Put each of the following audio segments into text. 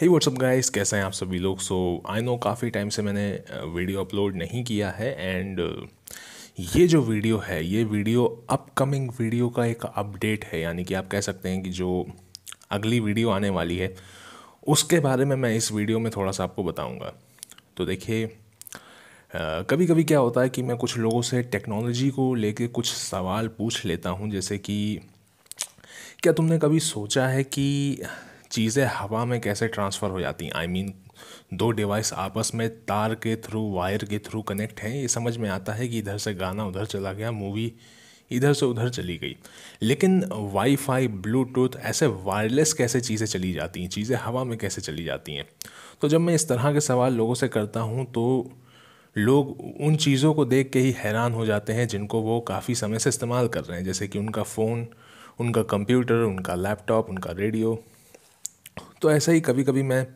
हे WhatsApp guys कैसे हैं आप सभी लोग सो आई नो काफ़ी टाइम से मैंने वीडियो uh, अपलोड नहीं किया है एंड uh, ये जो वीडियो है ये वीडियो अपकमिंग वीडियो का एक अपडेट है यानी कि आप कह सकते हैं कि जो अगली वीडियो आने वाली है उसके बारे में मैं इस वीडियो में थोड़ा सा आपको बताऊंगा तो देखिए uh, कभी कभी क्या होता है कि मैं कुछ लोगों से टेक्नोलॉजी को लेकर कुछ सवाल पूछ लेता हूँ जैसे कि क्या तुमने कभी सोचा है कि चीज़ें हवा में कैसे ट्रांसफ़र हो जाती हैं आई मीन दो डिवाइस आपस में तार के थ्रू वायर के थ्रू कनेक्ट हैं ये समझ में आता है कि इधर से गाना उधर चला गया मूवी इधर से उधर चली गई लेकिन वाईफाई ब्लूटूथ ऐसे वायरलेस कैसे चीज़ें चली जाती हैं चीज़ें हवा में कैसे चली जाती हैं तो जब मैं इस तरह के सवाल लोगों से करता हूँ तो लोग उन चीज़ों को देख के ही हैरान हो जाते हैं जिनको वो काफ़ी समय से इस्तेमाल कर रहे हैं जैसे कि उनका फ़ोन उनका कंप्यूटर उनका लैपटॉप उनका रेडियो तो ऐसा ही कभी कभी मैं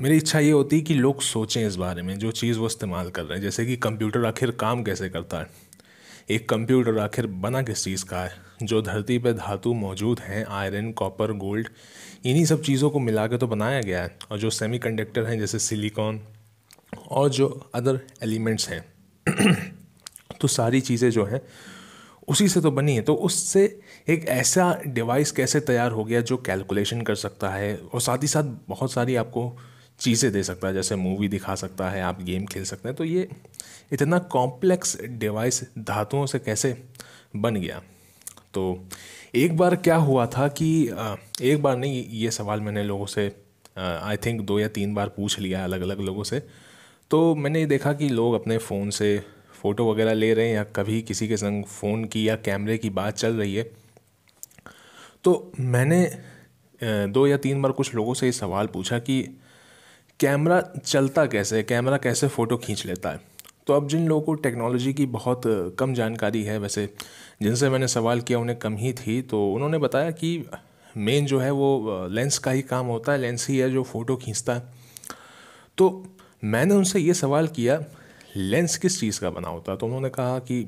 मेरी इच्छा ये होती है कि लोग सोचें इस बारे में जो चीज़ वो इस्तेमाल कर रहे हैं जैसे कि कंप्यूटर आखिर काम कैसे करता है एक कंप्यूटर आखिर बना किस चीज़ का है जो धरती पर धातु मौजूद हैं आयरन कॉपर गोल्ड इन्हीं सब चीज़ों को मिला के तो बनाया गया है और जो सेमी कंडक्टर हैं जैसे सिलिकॉन और जो अदर एलिमेंट्स हैं तो सारी चीज़ें जो हैं उसी से तो बनी है तो उससे एक ऐसा डिवाइस कैसे तैयार हो गया जो कैलकुलेशन कर सकता है और साथ ही साथ बहुत सारी आपको चीज़ें दे सकता है जैसे मूवी दिखा सकता है आप गेम खेल सकते हैं तो ये इतना कॉम्प्लेक्स डिवाइस धातुओं से कैसे बन गया तो एक बार क्या हुआ था कि एक बार नहीं ये सवाल मैंने लोगों से आई थिंक दो या तीन बार पूछ लिया अलग अलग लोगों से तो मैंने देखा कि लोग अपने फ़ोन से फ़ोटो वगैरह ले रहे हैं या कभी किसी के संग फ़ोन की या कैमरे की बात चल रही है तो मैंने दो या तीन बार कुछ लोगों से ये सवाल पूछा कि कैमरा चलता कैसे है कैमरा कैसे फ़ोटो खींच लेता है तो अब जिन लोगों को टेक्नोलॉजी की बहुत कम जानकारी है वैसे जिनसे मैंने सवाल किया उन्हें कम ही थी तो उन्होंने बताया कि मेन जो है वो लेंस का ही काम होता है लेंस ही है जो फ़ोटो खींचता है तो मैंने उनसे ये सवाल किया लेंस किस चीज़ का बना होता है तो उन्होंने कहा कि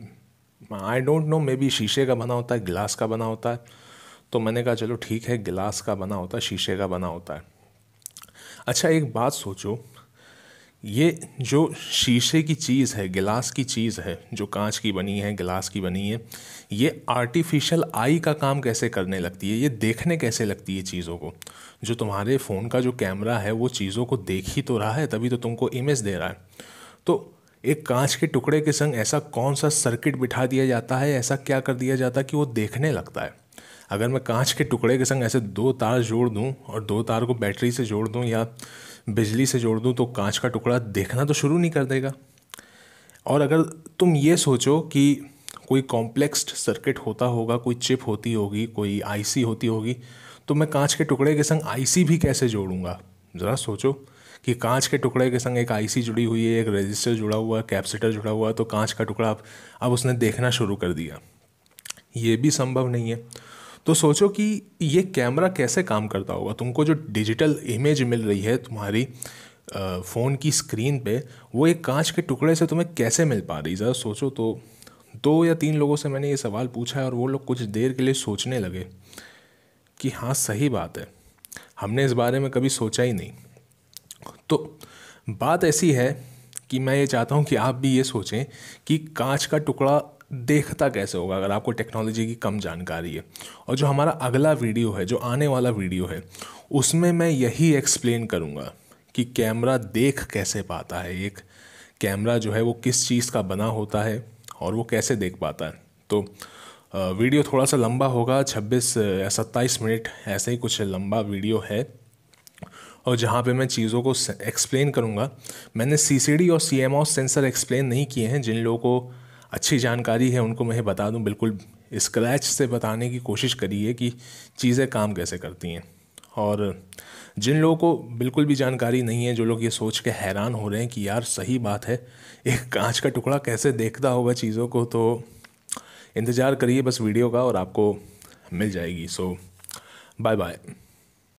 I don't know maybe शीशे का बना होता है गिलास का बना होता है तो मैंने कहा चलो ठीक है गिलास का बना होता है शीशे का बना होता है अच्छा एक बात सोचो ये जो शीशे की चीज़ है गिलास की चीज़ है जो कांच की बनी है गिलास की बनी है ये आर्टिफिशियल आई का काम कैसे करने लगती है ये देखने कैसे लगती है चीज़ों को जो तुम्हारे फ़ोन का जो कैमरा है वो चीज़ों को देख ही तो रहा है तभी तो तुमको इमेज दे रहा है तो एक कांच के टुकड़े के संग ऐसा कौन सा सर्किट बिठा दिया जाता है ऐसा क्या कर दिया जाता है कि वो देखने लगता है अगर मैं कांच के टुकड़े के संग ऐसे दो तार जोड़ दूँ और दो तार को बैटरी से जोड़ दूँ या बिजली से जोड़ दूँ तो कांच का टुकड़ा देखना तो शुरू नहीं कर देगा और अगर तुम ये सोचो कि कोई कॉम्प्लेक्सड सर्किट होता होगा कोई चिप होती होगी कोई आईसी होती होगी तो मैं कांच के टुकड़े के संग आईसी भी कैसे जोड़ूंगा ज़रा सोचो कि कांच के टुकड़े के संग एक आईसी जुड़ी हुई है एक रजिस्टर जुड़ा हुआ है कैप्सिटर जुड़ा हुआ है तो कांच का टुकड़ा अब अब उसने देखना शुरू कर दिया ये भी संभव नहीं है तो सोचो कि ये कैमरा कैसे काम करता होगा तुमको जो डिजिटल इमेज मिल रही है तुम्हारी फ़ोन की स्क्रीन पे वो एक कांच के टुकड़े से तुम्हें कैसे मिल पा रही ज़रा सोचो तो दो या तीन लोगों से मैंने ये सवाल पूछा है और वो लोग कुछ देर के लिए सोचने लगे कि हाँ सही बात है हमने इस बारे में कभी सोचा ही नहीं तो बात ऐसी है कि मैं ये चाहता हूँ कि आप भी ये सोचें कि कांच का टुकड़ा देखता कैसे होगा अगर आपको टेक्नोलॉजी की कम जानकारी है और जो हमारा अगला वीडियो है जो आने वाला वीडियो है उसमें मैं यही एक्सप्लेन करूँगा कि कैमरा देख कैसे पाता है एक कैमरा जो है वो किस चीज़ का बना होता है और वो कैसे देख पाता है तो वीडियो थोड़ा सा लंबा होगा 26 या सत्ताईस मिनट ऐसे ही कुछ लंबा वीडियो है और जहाँ पे मैं चीज़ों को एक्सप्लेन करूँगा मैंने सी और सी सेंसर एक्सप्लेन नहीं किए हैं जिन लोगों को अच्छी जानकारी है उनको मैं बता दूँ बिल्कुल स्क्रैच से बताने की कोशिश करिए कि चीज़ें काम कैसे करती हैं और जिन लोगों को बिल्कुल भी जानकारी नहीं है जो लोग ये सोच के हैरान हो रहे हैं कि यार सही बात है एक कांच का टुकड़ा कैसे देखता होगा चीज़ों को तो इंतज़ार करिए बस वीडियो का और आपको मिल जाएगी सो बाय बाय